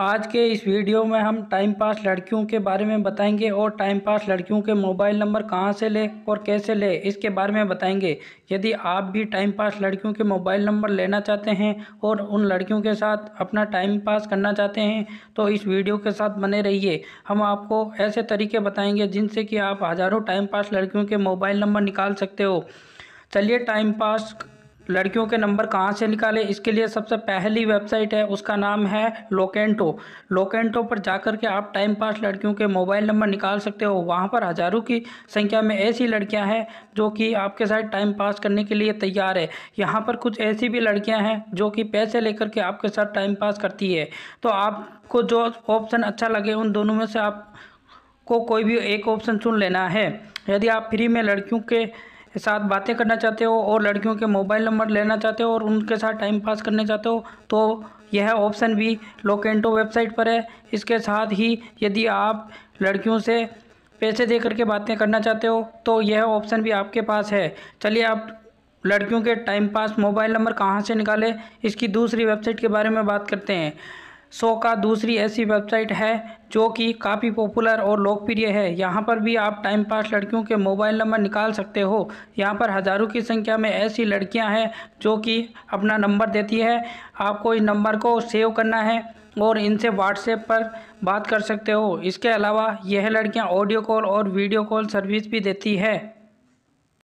आज के इस वीडियो में हम टाइम पास लड़कियों के बारे में बताएंगे और टाइम पास लड़कियों के मोबाइल नंबर कहाँ से ले और कैसे ले इसके बारे में बताएंगे यदि आप भी टाइम पास लड़कियों के मोबाइल नंबर लेना चाहते हैं और उन लड़कियों के साथ अपना टाइम पास करना चाहते हैं तो इस वीडियो के साथ बने रहिए हम आपको ऐसे तरीके बताएँगे जिनसे कि आप हज़ारों टाइम पास लड़कियों के मोबाइल नंबर निकाल सकते हो चलिए टाइम पास लड़कियों के नंबर कहाँ से निकाले इसके लिए सबसे पहली वेबसाइट है उसका नाम है लोकेंटो लोकेंटो पर जाकर के आप टाइम पास लड़कियों के मोबाइल नंबर निकाल सकते हो वहाँ पर हज़ारों की संख्या में ऐसी लड़कियाँ हैं जो कि आपके साथ टाइम पास करने के लिए तैयार है यहाँ पर कुछ ऐसी भी लड़कियाँ हैं जो कि पैसे लेकर के आपके साथ टाइम पास करती है तो आपको जो ऑप्शन अच्छा लगे उन दोनों में से आप को कोई भी एक ऑप्शन चुन लेना है यदि आप फ्री में लड़कियों के के साथ बातें करना चाहते हो और लड़कियों के मोबाइल नंबर लेना चाहते हो और उनके साथ टाइम पास करने चाहते हो तो यह ऑप्शन भी लोकेंटो वेबसाइट पर है इसके साथ ही यदि आप लड़कियों से पैसे दे करके बातें करना चाहते हो तो यह ऑप्शन भी आपके पास है चलिए आप लड़कियों के टाइम पास मोबाइल नंबर कहाँ से निकालें इसकी दूसरी वेबसाइट के बारे में बात करते हैं सोका दूसरी ऐसी वेबसाइट है जो कि काफ़ी पॉपुलर और लोकप्रिय है यहाँ पर भी आप टाइम पास लड़कियों के मोबाइल नंबर निकाल सकते हो यहाँ पर हज़ारों की संख्या में ऐसी लड़कियाँ हैं जो कि अपना नंबर देती है आपको इस नंबर को सेव करना है और इनसे व्हाट्सएप पर बात कर सकते हो इसके अलावा यह लड़कियाँ ऑडियो कॉल और वीडियो कॉल सर्विस भी देती है